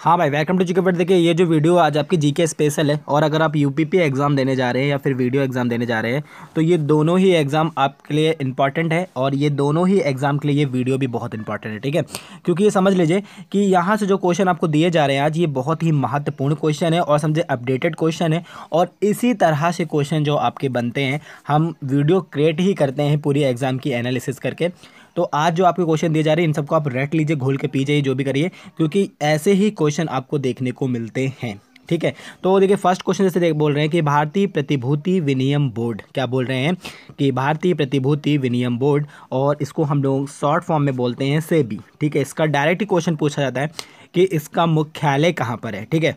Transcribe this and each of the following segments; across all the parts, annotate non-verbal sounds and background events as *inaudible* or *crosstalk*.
हाँ भाई welcome to GK देखिए ये जो वीडियो आज आपकी जीके स्पेशल है और अगर आप यूपीपी एग्ज़ाम देने जा रहे हैं या फिर वीडियो एग्ज़ाम देने जा रहे हैं तो ये दोनों ही एग्ज़ाम आपके लिए इंपॉर्टेंट है और ये दोनों ही एग्ज़ाम के लिए ये वीडियो भी बहुत इंपॉर्टेंट है ठीक है क्योंकि ये समझ लीजिए कि यहाँ से जो क्वेश्चन आपको दिए जा रहे हैं आज ये बहुत ही महत्वपूर्ण क्वेश्चन है और समझे अपडेटेड क्वेश्चन है और इसी तरह से क्वेश्चन जो आपके बनते हैं हम वीडियो क्रिएट ही करते हैं पूरी एग्ज़ाम की एनालिसिस करके तो आज जो आपके क्वेश्चन दिए जा रहे हैं इन सबको आप रट लीजिए घोल के पी जाइए जो भी करिए क्योंकि ऐसे ही क्वेश्चन आपको देखने को मिलते हैं ठीक है तो देखिए फर्स्ट क्वेश्चन जैसे देख बोल रहे हैं कि भारतीय प्रतिभूति विनियम बोर्ड क्या बोल रहे हैं कि भारतीय प्रतिभूति विनियम बोर्ड और इसको हम लोग शॉर्ट फॉर्म में बोलते हैं सेबी ठीक है इसका डायरेक्ट क्वेश्चन पूछा जाता है कि इसका मुख्यालय कहाँ पर है ठीक है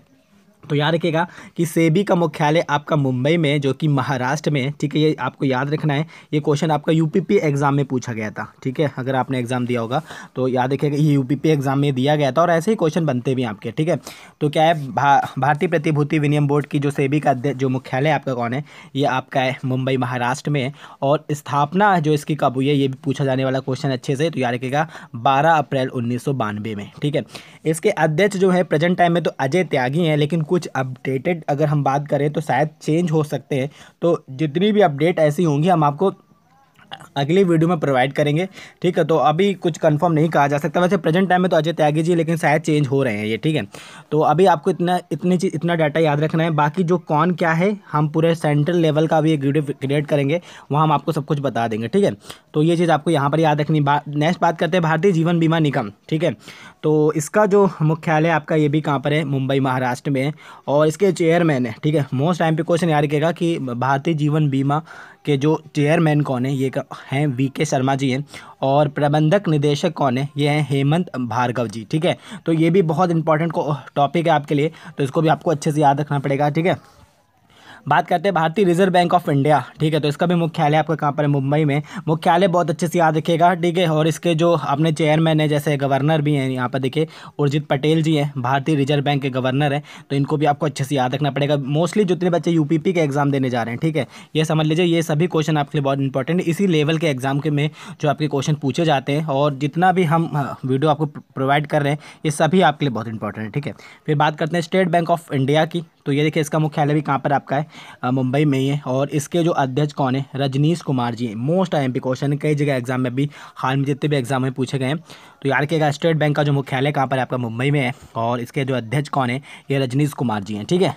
तो याद रखिएगा कि सेबी का मुख्यालय आपका मुंबई में जो कि महाराष्ट्र में ठीक है ये आपको याद रखना है ये क्वेश्चन आपका यूपीपी एग्ज़ाम में पूछा गया था ठीक है अगर आपने एग्ज़ाम दिया होगा तो याद रखिएगा ये यूपीपी एग्ज़ाम में दिया गया था और ऐसे ही क्वेश्चन बनते भी आपके ठीक है तो क्या है भा, भारतीय प्रतिभूति विनियम बोर्ड की जो सेबी का जो मुख्यालय आपका कौन है ये आपका है मुंबई महाराष्ट्र में और स्थापना जो इसकी कब हुई है ये भी पूछा जाने वाला क्वेश्चन अच्छे से तो याद रखिएगा बारह अप्रैल उन्नीस में ठीक है इसके अध्यक्ष जो है प्रेजेंट टाइम में तो अजय त्यागी हैं लेकिन कुछ अपडेटेड अगर हम बात करें तो शायद चेंज हो सकते हैं तो जितनी भी अपडेट ऐसी होंगी हम आपको अगली वीडियो में प्रोवाइड करेंगे ठीक है तो अभी कुछ कंफर्म नहीं कहा जा सकता वैसे प्रेजेंट टाइम में तो अजय त्यागी जी लेकिन शायद चेंज हो रहे हैं ये ठीक है तो अभी आपको इतना इतनी चीज़ इतना डाटा याद रखना है बाकी जो कौन क्या है हम पूरे सेंट्रल लेवल का भी एक वीडियो क्रिएट करेंगे वहाँ हम आपको सब कुछ बता देंगे ठीक है तो ये चीज़ आपको यहाँ पर याद रखनी नेक्स्ट बात करते हैं भारतीय जीवन बीमा निगम ठीक है तो इसका जो मुख्यालय आपका ये भी कहाँ पर है मुंबई महाराष्ट्र में है और इसके चेयरमैन है ठीक है मोस्ट टाइम पर क्वेश्चन याद रखेगा कि भारतीय जीवन बीमा के जो चेयरमैन कौन है ये हैं वी के शर्मा जी हैं और प्रबंधक निदेशक कौन है ये हैं हेमंत भार्गव जी ठीक है तो ये भी बहुत इंपॉर्टेंट टॉपिक है आपके लिए तो इसको भी आपको अच्छे से याद रखना पड़ेगा ठीक है बात करते हैं भारतीय रिजर्व बैंक ऑफ इंडिया ठीक है तो इसका भी मुख्यालय आपका कहाँ पर है मुंबई में मुख्यालय बहुत अच्छे से याद रखेगा ठीक है और इसके जो अपने चेयरमैन है जैसे गवर्नर भी हैं यहाँ पर देखिए उर्जित पटेल जी हैं भारतीय रिजर्व बैंक के गवर्नर हैं तो इनको भी आपको अच्छे से याद रखना पड़ेगा मोस्टली जितने बच्चे यू के एग्ज़ाम देने जा रहे हैं ठीक है ये समझ लीजिए ये सभी क्वेश्चन आपके लिए बहुत इंपॉर्टेंट इसी लेवल के एग्ज़ाम के में जो आपके क्वेश्चन पूछे जाते हैं और जितना भी हम वीडियो हाँ, आपको प्रोवाइड कर रहे हैं ये सभी आपके लिए बहुत इंपॉर्टेंट है ठीक है फिर बात करते हैं स्टेट बैंक ऑफ इंडिया की तो ये देखिए इसका मुख्यालय भी कहाँ पर आपका है मुंबई में ही है और इसके जो अध्यक्ष कौन है Rajneesh Kumar ji most I M question कई जगह एग्जाम में भी हाल में जितने भी एग्जाम में पूछे गए हैं तो यार के स्टेट बैंक का जो मुख्यालय कहाँ पर आपका मुंबई में है और इसके जो अध्यक्ष कौन है ये रजनीश कुमार जी हैं ठीक है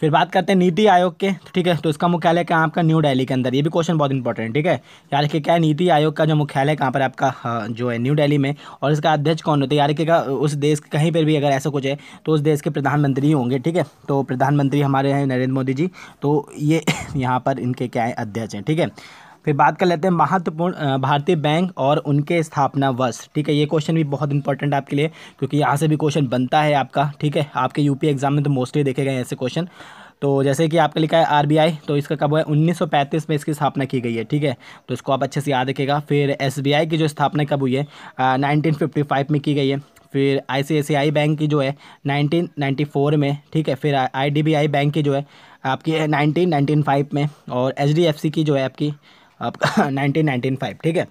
फिर बात करते हैं नीति आयोग के ठीक है तो इसका मुख्यालय कहाँ आपका न्यू दिल्ली के अंदर ये भी क्वेश्चन बहुत इंपॉर्टेंट ठीक है यार के क्या है नीति आयोग का जो मुख्यालय कहाँ पर आपका हाँ, जो है न्यू दिल्ली में और इसका अध्यक्ष कौन होता है के का उस देश के कहीं पर भी अगर ऐसा कुछ है तो उस देश के प्रधानमंत्री होंगे ठीक है तो प्रधानमंत्री हमारे हैं नरेंद्र मोदी जी तो ये *laughs* यहाँ पर इनके क्या है अध्यक्ष हैं ठीक है फिर बात कर लेते हैं महत्वपूर्ण भारतीय बैंक और उनके स्थापना वर्ष ठीक है ये क्वेश्चन भी बहुत इंपॉर्टेंट आपके लिए क्योंकि यहाँ से भी क्वेश्चन बनता है आपका ठीक है आपके यूपी एग्जाम में तो मोस्टली देखे गए ऐसे क्वेश्चन तो जैसे कि आपका लिखा है आरबीआई तो इसका कब हुआ है 1935 में इसकी स्थापना की गई है ठीक है तो इसको आप अच्छे से याद रखिएगा फिर एसबीआई की जो स्थापना कब हुई है नाइनटीन में की गई है फिर आईसीआईसीआई बैंक की जो है 1994 में ठीक है फिर आईडीबीआई बैंक की जो है आपकी है नाइनटीन में और एच की जो है आपकी आपका *laughs* नाइनटीन नाइनटीन फाइव ठीक है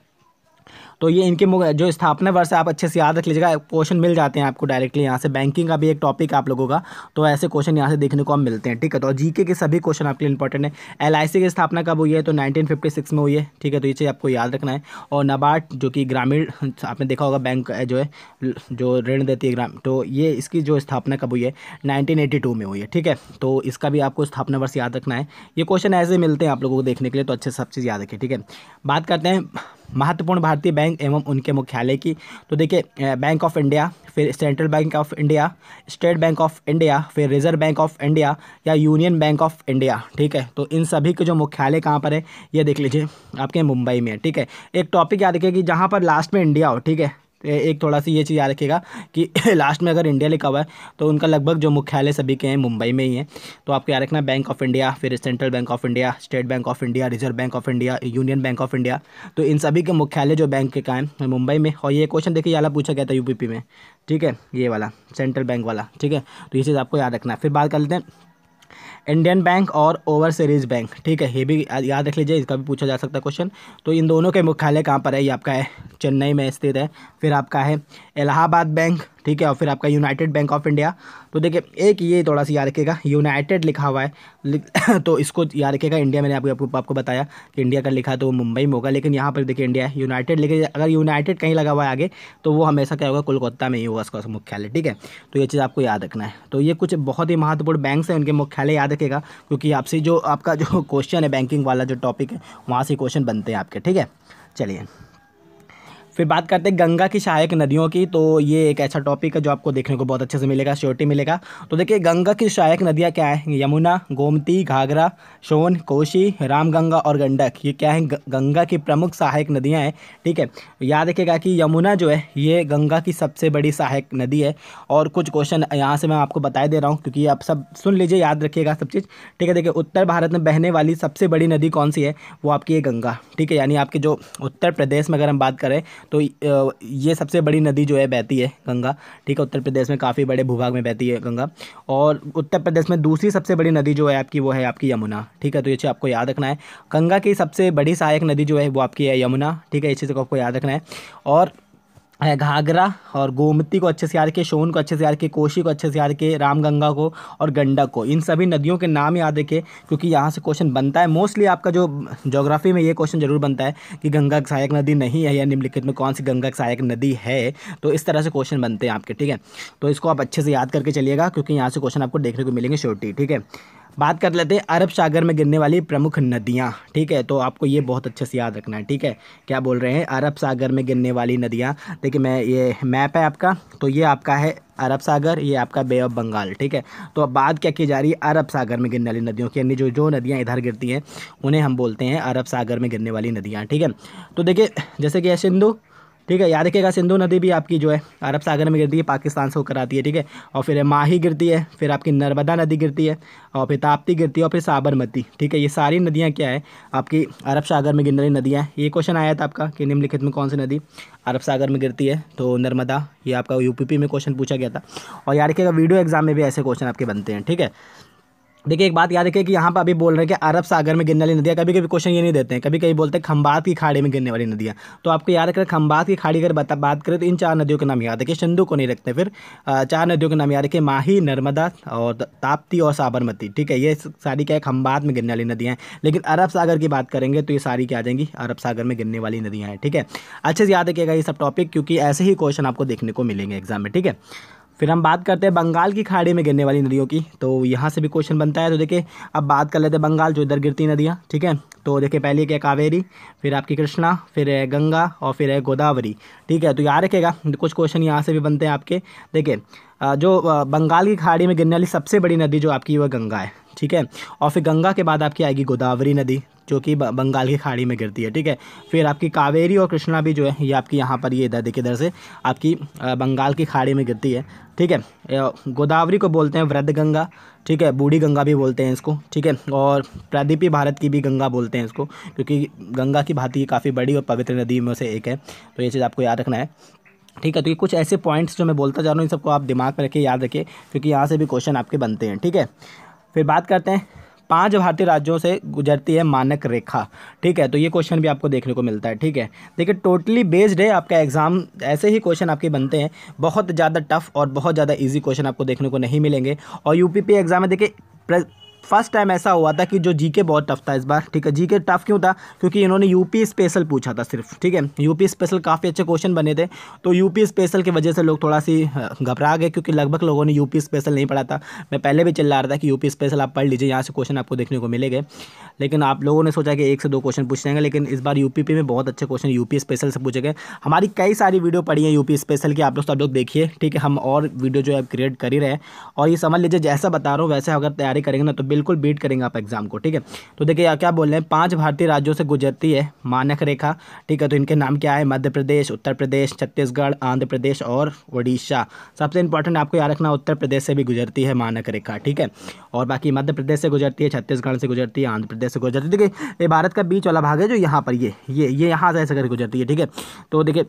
तो ये इनके जो स्थापना वर्ष है आप अच्छे से याद रख लीजिएगा क्वेश्चन मिल जाते हैं आपको डायरेक्टली यहाँ से बैंकिंग का भी एक टॉपिक आप लोगों का तो ऐसे क्वेश्चन यहाँ से देखने को हम मिलते हैं ठीक है तो जीके के सभी क्वेश्चन आपके लिए इंपॉर्टेंट है एल की स्थापना कब हुई है तो नाइनटीन में हुई है ठीक है तो ये चीज़ आपको याद रखना है और नबार्ड जो कि ग्रामीण आपने देखा होगा बैंक जो है जो ऋण देती है ग्राम तो ये इसकी जो स्थापना कब हुई है नाइनटीन में हुई है ठीक है तो इसका भी आपको स्थापना वर्ष याद रखना है ये क्वेश्चन ऐसे मिलते हैं आप लोगों को देखने के लिए तो अच्छे सब चीज़ याद रखें ठीक है बात करते हैं महत्वपूर्ण भारतीय बैंक एवं उनके मुख्यालय की तो देखिए बैंक ऑफ इंडिया फिर Central Bank of India State Bank of India फिर रिजर्व बैंक ऑफ इंडिया या यूनियन बैंक ऑफ इंडिया ठीक है तो इन सभी के जो मुख्यालय कहाँ पर है ये देख लीजिए आपके मुंबई में ठीक है एक टॉपिक याद रखिए कि जहाँ पर लास्ट में इंडिया हो ठीक है एक थोड़ा सी ये चीज़ याद रखिएगा कि *laughs* लास्ट में अगर इंडिया लिखा हुआ है तो उनका लगभग जो मुख्यालय सभी के हैं मुंबई में ही है तो आपको याद रखना बैंक ऑफ इंडिया फिर Central Bank of India State Bank of India Reserve Bank of India Union Bank of India तो इन सभी के मुख्यालय जो बैंक के कहाँ हैं मुंबई में और ये क्वेश्चन देखिए यहाँ पूछा गया था यू में ठीक है ये वाला सेंट्रल बैंक वाला ठीक है तो ये चीज़ आपको याद रखना फिर बात कर लेते हैं इंडियन बैंक और ओवरसीरीज बैंक ठीक है ये भी याद रख लीजिए इसका भी पूछा जा सकता है क्वेश्चन तो इन दोनों के मुख्यालय कहाँ पर है ये आपका है चेन्नई में स्थित है फिर आपका है इलाहाबाद बैंक ठीक है और फिर आपका यूनाइटेड बैंक ऑफ इंडिया तो देखिए एक ये थोड़ा सा याद रखिएगा यूनाइटेड लिखा हुआ है *coughs* तो इसको याद रखिएगा इंडिया मैंने आपको आपको, आपको बताया कि इंडिया का लिखा तो वो मुंबई में होगा लेकिन यहाँ पर देखिए इंडिया है यूनाइटेड लेकिन अगर यूनाइटेड कहीं लगा हुआ है आगे तो वो हमेशा क्या होगा कोलकाता में ही होगा उसका मुख्यालय ठीक है तो ये चीज़ आपको याद रखना है तो ये कुछ बहुत ही महत्वपूर्ण बैंक हैं उनके मुख्यालय याद रखेगा क्योंकि आपसे जो आपका जो क्वेश्चन *laughs* है बैंकिंग वाला जो टॉपिक है वहाँ से क्वेश्चन बनते हैं आपके ठीक है चलिए फिर बात करते हैं गंगा की सहायक नदियों की तो ये एक ऐसा टॉपिक है जो आपको देखने को बहुत अच्छे से मिलेगा श्योरिटी मिलेगा तो देखिए गंगा की सहायक नदियाँ क्या हैं यमुना गोमती घाघरा सोन कोशी रामगंगा और गंडक ये क्या है गंगा की प्रमुख सहायक नदियाँ हैं ठीक है याद रखिएगा कि यमुना जो है ये गंगा की सबसे बड़ी सहायक नदी है और कुछ क्वेश्चन यहाँ से मैं आपको बताए दे रहा हूँ क्योंकि आप सब सुन लीजिए याद रखिएगा सब चीज़ ठीक है देखिए उत्तर भारत में बहने वाली सबसे बड़ी नदी कौन सी है वो आपकी ये गंगा ठीक है यानी आपके जो उत्तर प्रदेश में अगर हम बात करें तो ये सबसे बड़ी नदी जो है बहती है गंगा ठीक है उत्तर प्रदेश में काफ़ी बड़े भूभाग में बहती है गंगा और उत्तर प्रदेश में दूसरी सबसे बड़ी नदी जो है आपकी वो है आपकी यमुना ठीक है तो ये चीज़ आपको याद रखना है गंगा की सबसे बड़ी सहायक नदी जो है वो आपकी है यमुना ठीक है इस चीज़ को आपको याद रखना है और घाघरा और गोमती को अच्छे से याद रखिए सोन को अच्छे से याद रखिए कोशी को अच्छे से याद रखिए रामगंगा को और गंडक को इन सभी नदियों के नाम याद रखिए क्योंकि यहाँ से क्वेश्चन बनता है मोस्टली आपका जो जोग्राफी में ये क्वेश्चन जरूर बनता है कि गंगा सहायक नदी नहीं है या निम्नलिखित में कौन सी गंगा सहायक नदी है तो इस तरह से क्वेश्चन बनते हैं आपके ठीक है तो इसको आप अच्छे से याद करके चलिएगा क्योंकि यहाँ से क्वेश्चन आपको देखने को मिलेंगे श्योरिटी ठीक है बात कर लेते हैं अरब सागर में गिरने वाली प्रमुख नदियाँ ठीक है तो आपको ये बहुत अच्छे से याद रखना है ठीक है क्या बोल रहे हैं अरब सागर में गिरने वाली नदियाँ देखिए मैं ये मैप है आपका तो ये आपका है अरब सागर ये आपका बे ऑफ बंगाल ठीक है तो अब बात क्या की जा रही है अरब सागर में गिरने वाली नदियों की यानी जो जो नदियाँ इधर गिरती हैं उन्हें हम बोलते हैं अरब सागर में गिरने वाली नदियाँ ठीक है तो देखिए जैसे कि सिंधु ठीक है याद रखिएगा सिंधु नदी भी आपकी जो है अरब सागर में गिरती है पाकिस्तान से होकर आती है ठीक है और फिर माही गिरती है फिर आपकी नर्मदा नदी गिरती है और फिर ताप्ती गिरती है और फिर साबरमती ठीक है ये सारी नदियाँ क्या है आपकी अरब सागर में गिरने वाली नदियाँ हैं ये क्वेश्चन आया था आपका कि निम्नलिखित में कौन सी नदी अरब सागर में गिरती है तो नर्मदा ये आपका यूपीपी में क्वेश्चन पूछा गया था और याद रखिएगा वीडियो एग्जाम में भी ऐसे क्वेश्चन आपके बनते हैं ठीक है देखिए एक बात याद रखिए कि यहाँ पर अभी बोल रहे हैं कि अरब सागर में गिरने वाली नदियाँ कभी कभी क्वेश्चन ये नहीं देते हैं कभी कभी बोलते हैं खम्बात की खाड़ी में गिरने वाली नदियाँ तो आपको याद रखें खम्बात की खाड़ी अगर बता बात करें तो इन चार नदियों के नाम याद रखिए सिंधु को नहीं रखते फिर चार नदियों के नाम याद रखिए माही नर्मदा और ताप्ती और साबरमती ठीक है ये सारी क्या है खम्बात में गिरने वाली नदियाँ हैं लेकिन अरब सागर की बात करेंगे तो ये सारी क्या आ जाएंगी अरब सागर में गिरने वाली नदियाँ हैं ठीक है अच्छे से याद रखिएगा ये सब टॉपिक क्योंकि ऐसे ही क्वेश्चन आपको देखने को मिलेंगे एग्जाम में ठीक है फिर हम बात करते हैं बंगाल की खाड़ी में गिरने वाली नदियों की तो यहाँ से भी क्वेश्चन बनता है तो देखिए अब बात कर लेते हैं बंगाल जो इधर गिरती नदियाँ ठीक है तो देखिए पहली क्या कावेरी फिर आपकी कृष्णा फिर है गंगा और फिर है गोदावरी ठीक है तो यहाँ रखेगा कुछ क्वेश्चन यहाँ से भी बनते हैं आपके देखिए जो बंगाल की खाड़ी में गिरने वाली सबसे बड़ी नदी जो आपकी वह गंगा है ठीक है और फिर गंगा के बाद आपकी आएगी गोदावरी नदी जो कि बंगाल की खाड़ी में गिरती है ठीक है फिर आपकी कावेरी और कृष्णा भी जो है ये आपकी यहाँ पर ये इधर देखिए इधर से आपकी बंगाल की खाड़ी में गिरती है ठीक है गोदावरी को बोलते हैं वृद्ध गंगा ठीक है बूढ़ी गंगा भी बोलते हैं इसको ठीक है और प्रदीपी भारत की भी गंगा बोलते हैं इसको क्योंकि गंगा की भांति काफ़ी बड़ी और पवित्र नदी में से एक है तो ये चीज़ आपको याद रखना है ठीक है तो ये कुछ ऐसे पॉइंट्स जो मैं बोलता जा रहा हूँ इन सबको आप दिमाग में रखिए याद रखिए क्योंकि यहाँ से भी क्वेश्चन आपके बनते हैं ठीक है फिर बात करते हैं पांच भारतीय राज्यों से गुजरती है मानक रेखा ठीक है तो ये क्वेश्चन भी आपको देखने को मिलता है ठीक है देखिए टोटली बेस्ड है आपका एग्ज़ाम ऐसे ही क्वेश्चन आपके बनते हैं बहुत ज़्यादा टफ और बहुत ज़्यादा ईजी क्वेश्चन आपको देखने को नहीं मिलेंगे और यू एग्ज़ाम में देखिए फर्स्ट टाइम ऐसा हुआ था कि जो जीके बहुत टफ था इस बार ठीक है जीके टफ क्यों था क्योंकि इन्होंने यूपी स्पेशल पूछा था सिर्फ ठीक है यूपी स्पेशल काफ़ी अच्छे क्वेश्चन बने थे तो यूपी स्पेशल की वजह से लोग थोड़ा सी घबरा गए क्योंकि लगभग लोगों ने यूपी स्पेशल नहीं पढ़ा था मैं पहले भी चिल्ला रहा था कि यूपी स्पेशल आप पढ़ लीजिए यहाँ से क्वेश्चन आपको देखने को मिलेगा लेकिन आप लोगों ने सोचा कि एक से दो क्वेश्चन पूछ जाएंगे लेकिन इस बार पी में बहुत अच्छे क्वेश्चन पी स्पेशल से पूछे गए हमारी कई सारी वीडियो पड़ी है पी स्पेशल की आप लोग सब लोग देखिए ठीक है हम और वीडियो जो है क्रिएट कर ही रहे हैं और ये समझ लीजिए जैसा बता रहा हूँ वैसे अगर तैयारी करेंगे ना तो बिल्कुल बीट करेंगे आप एग्जाम को ठीक है तो देखिए क्या बोल रहे हैं पाँच भारतीय राज्यों से गुजरती है मानक रेखा ठीक है तो इनके नाम क्या है मध्य प्रदेश उत्तर प्रदेश छत्तीसगढ़ आंध्र प्रदेश और उड़ीसा सबसे इंपॉर्टेंट आपको याद रखना उत्तर प्रदेश से भी गुजरती है मानक रेखा ठीक है और बाकी मध्य प्रदेश से गुजरती है छत्तीसगढ़ से गुजरती है आंध्र प्रदेश से गुजरती है तो देखिए ये भारत का बीच वाला भाग है जो यहाँ पर ये ये ये यहाँ से ऐसे करके गुजरती है ठीक है तो देखिए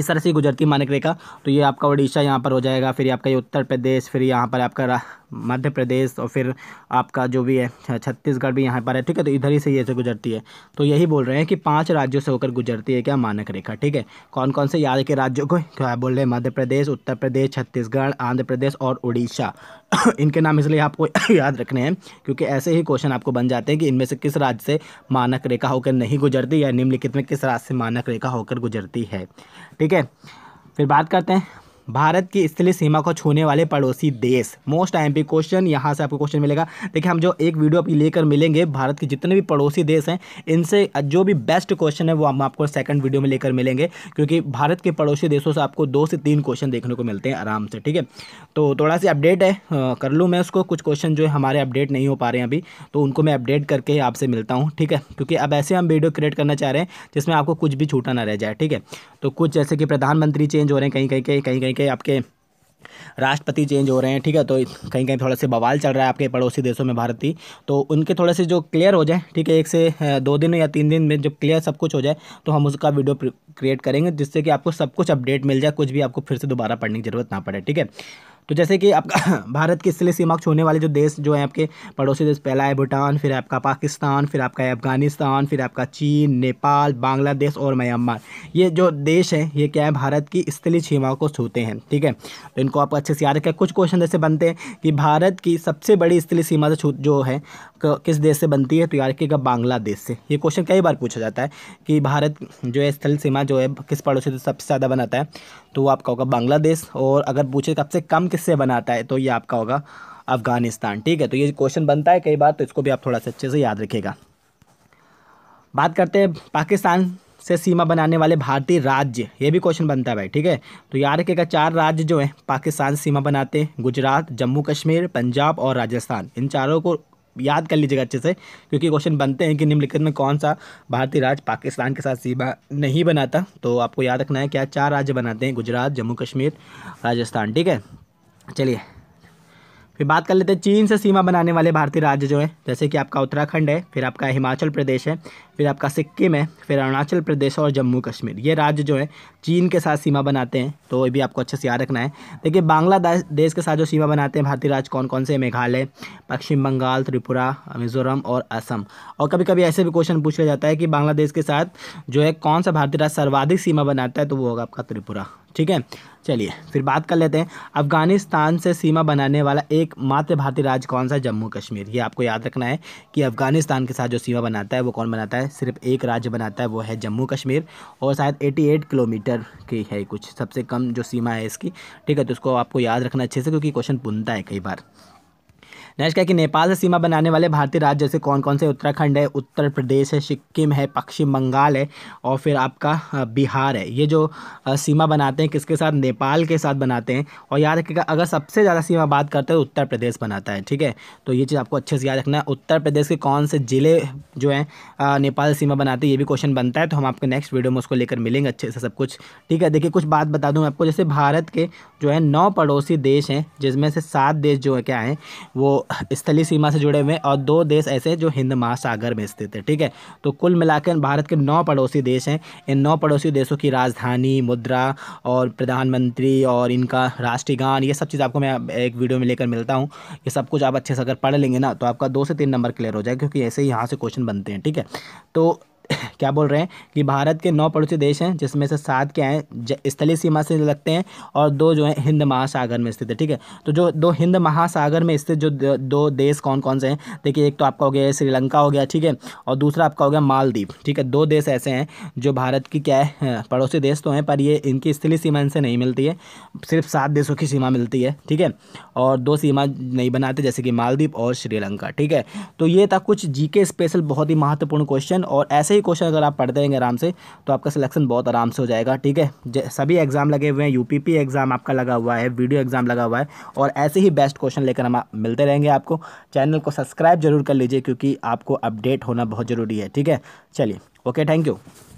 इस तरह से गुजरती है मानक रेखा तो ये आपका उड़ीसा यहाँ पर हो जाएगा फिर आपका ये उत्तर प्रदेश फिर यहाँ पर आपका मध्य प्रदेश और फिर आपका जो भी है छत्तीसगढ़ भी यहाँ पर है ठीक है तो इधर ही से ये से गुजरती है तो यही बोल रहे हैं कि पाँच राज्यों से होकर गुजरती है क्या मानक रेखा ठीक है कौन कौन से याद के राज्यों को *laughs* क्या बोल रहे हैं मध्य प्रदेश उत्तर प्रदेश छत्तीसगढ़ आंध्र प्रदेश और उड़ीसा *coughs* इनके नाम इसलिए आपको *coughs* याद रखने हैं क्योंकि ऐसे ही क्वेश्चन आपको बन जाते हैं कि इनमें से किस राज्य से मानक रेखा होकर नहीं गुजरती या निम्नलिखित में किस राज्य से मानक रेखा होकर गुजरती है ठीक है फिर बात करते हैं भारत की स्थलीय सीमा को छूने वाले पड़ोसी देश मोस्ट आई एम क्वेश्चन यहाँ से आपको क्वेश्चन मिलेगा देखिए हम जो एक वीडियो अभी लेकर मिलेंगे भारत के जितने भी पड़ोसी देश हैं इनसे जो भी बेस्ट क्वेश्चन है वो हम आपको सेकंड वीडियो में लेकर मिलेंगे क्योंकि भारत के पड़ोसी देशों से आपको दो से तीन क्वेश्चन देखने को मिलते हैं आराम से ठीक है तो थोड़ा सी अपडेट है कर लूँ मैं उसको कुछ क्वेश्चन जो है हमारे अपडेट नहीं हो पा रहे हैं अभी तो उनको मैं अपडेट करके आपसे मिलता हूँ ठीक है क्योंकि अब ऐसे हम वीडियो क्रिएट करना चाह रहे हैं जिसमें आपको कुछ भी छूटा ना रह जाए ठीक है तो कुछ जैसे कि प्रधानमंत्री चेंज हो रहे हैं कहीं कहीं कहीं कहीं कहीं के आपके राष्ट्रपति चेंज हो रहे हैं ठीक है तो कहीं कहीं थोड़ा से बवाल चल रहा है आपके पड़ोसी देशों में भारत की तो उनके थोड़े से जो क्लियर हो जाए ठीक है एक से दो दिन या तीन दिन में जब क्लियर सब कुछ हो जाए तो हम उसका वीडियो क्रिएट करेंगे जिससे कि आपको सब कुछ अपडेट मिल जाए कुछ भी आपको फिर से दोबारा पढ़ने की ज़रूरत ना पड़े ठीक है तो जैसे कि आपका *coughs* भारत की इसलिए सीमा छोड़ने वाले जो देश जो है आपके पड़ोसी देश पहला है भूटान फिर आपका पाकिस्तान फिर आपका अफगानिस्तान फिर आपका चीन नेपाल बांग्लादेश और म्यांमार ये जो देश है ये क्या है भारत की स्थलीय सीमा को छूते हैं ठीक है तो इनको आपको अच्छे से याद रखें कुछ क्वेश्चन जैसे बनते हैं कि भारत की सबसे बड़ी स्थली सीमा से छूत जो है किस देश से बनती है तो याद रखिएगा बांग्लादेश से ये क्वेश्चन कई बार पूछा जाता है कि भारत जो है स्थल सीमा जो है किस पड़ोसी से सबसे ज़्यादा बनाता है तो वो आपका होगा बांग्लादेश और अगर पूछे सबसे कम किस किससे बनाता है तो ये आपका होगा अफ़गानिस्तान ठीक है तो ये क्वेश्चन बनता है कई बार तो इसको भी आप थोड़ा सा अच्छे से याद रखिएगा बात करते हैं पाकिस्तान से सीमा बनाने वाले भारतीय राज्य ये भी क्वेश्चन बनता है भाई ठीक है तो याद रखेगा चार राज्य जो हैं पाकिस्तान सीमा बनाते हैं गुजरात जम्मू कश्मीर पंजाब और राजस्थान इन चारों को याद कर लीजिएगा अच्छे से क्योंकि क्वेश्चन बनते हैं कि निम्नलिखित में कौन सा भारतीय राज्य पाकिस्तान के साथ सीमा नहीं बनाता तो आपको याद रखना है क्या चार राज्य बनाते हैं गुजरात जम्मू कश्मीर राजस्थान ठीक है चलिए फिर बात कर लेते हैं चीन से सीमा बनाने वाले भारतीय राज्य जो हैं जैसे कि आपका उत्तराखंड है फिर आपका हिमाचल प्रदेश है फिर आपका सिक्किम है फिर अरुणाचल प्रदेश और जम्मू कश्मीर ये राज्य जो है चीन के साथ सीमा बनाते हैं तो ये भी आपको अच्छे से याद रखना है देखिए बांग्लादेश के साथ जो सीमा बनाते हैं भारतीय राज्य कौन कौन से मेघालय पश्चिम बंगाल त्रिपुरा मिजोरम और असम और कभी कभी ऐसे भी क्वेश्चन पूछा जाता है कि बांग्लादेश के साथ जो है कौन सा भारतीय राज्य सर्वाधिक सीमा बनाता है तो वो होगा आपका त्रिपुरा ठीक है चलिए फिर बात कर लेते हैं अफगानिस्तान से सीमा बनाने वाला एकमात्र भारतीय राज्य कौन सा है जम्मू कश्मीर ये आपको याद रखना है कि अफगानिस्तान के साथ जो सीमा बनाता है वो कौन बनाता है सिर्फ एक राज्य बनाता है वो है जम्मू कश्मीर और शायद 88 किलोमीटर की है कुछ सबसे कम जो सीमा है इसकी ठीक है तो उसको आपको याद रखना अच्छे से क्योंकि क्वेश्चन बुनता है कई बार नेक्स्ट क्या कि नेपाल से सीमा बनाने वाले भारतीय राज्य जैसे कौन कौन से उत्तराखंड है उत्तर प्रदेश है सिक्किम है पश्चिम बंगाल है और फिर आपका बिहार है ये जो सीमा बनाते हैं किसके साथ नेपाल के साथ बनाते हैं और याद रखिएगा अगर सबसे ज़्यादा सीमा बात करते हैं तो उत्तर प्रदेश बनाता है ठीक है तो ये चीज़ आपको अच्छे से याद रखना है उत्तर प्रदेश के कौन से ज़िले जो हैं नेपाल सीमा बनाते हैं ये भी क्वेश्चन बनता है तो हम आपके नेक्स्ट वीडियो में उसको लेकर मिलेंगे अच्छे से सब कुछ ठीक है देखिए कुछ बात बता दूँ आपको जैसे भारत के जो है नौ पड़ोसी देश हैं जिसमें से सात देश जो है क्या हैं वो स्थलीय सीमा से जुड़े हुए और दो देश ऐसे जो हिंद महासागर में स्थित है ठीक है तो कुल मिलाकर भारत के नौ पड़ोसी देश हैं इन नौ पड़ोसी देशों की राजधानी मुद्रा और प्रधानमंत्री और इनका राष्ट्रीय गान ये सब चीज़ आपको मैं एक वीडियो में लेकर मिलता हूँ ये सब कुछ आप अच्छे से अगर पढ़ लेंगे ना तो आपका दो से तीन नंबर क्लियर हो जाएगा क्योंकि ऐसे ही यहाँ से क्वेश्चन बनते हैं ठीक है तो क्या बोल रहे हैं कि भारत के नौ पड़ोसी देश हैं जिसमें से सात क्या हैं स्थलीय सीमा से लगते हैं और दो जो हैं हिंद महासागर में स्थित है ठीक है तो जो दो हिंद महासागर में स्थित जो दो देश कौन कौन से हैं देखिए एक तो आपका हो गया श्रीलंका हो गया ठीक है और दूसरा आपका हो गया मालदीप ठीक है दो देश ऐसे हैं जो भारत की क्या है हाँ, पड़ोसी देश तो हैं पर ये इनकी स्थलीय सीमा इनसे नहीं मिलती है सिर्फ सात देशों की सीमा मिलती है ठीक है और दो सीमा नहीं बनाते जैसे कि मालदीप और श्रीलंका ठीक है तो ये था कुछ जीके स्पेशल बहुत ही महत्वपूर्ण क्वेश्चन और ऐसे ही क्वेश्चन अगर आप पढ़ते रहेंगे आराम से तो आपका सिलेक्शन बहुत आराम से हो जाएगा ठीक है सभी एग्ज़ाम लगे हुए हैं यूपीपी एग्ज़ाम आपका लगा हुआ है वीडियो एग्ज़ाम लगा हुआ है और ऐसे ही बेस्ट क्वेश्चन लेकर हम मिलते रहेंगे आपको चैनल को सब्सक्राइब जरूर कर लीजिए क्योंकि आपको अपडेट होना बहुत ज़रूरी है ठीक है चलिए ओके थैंक यू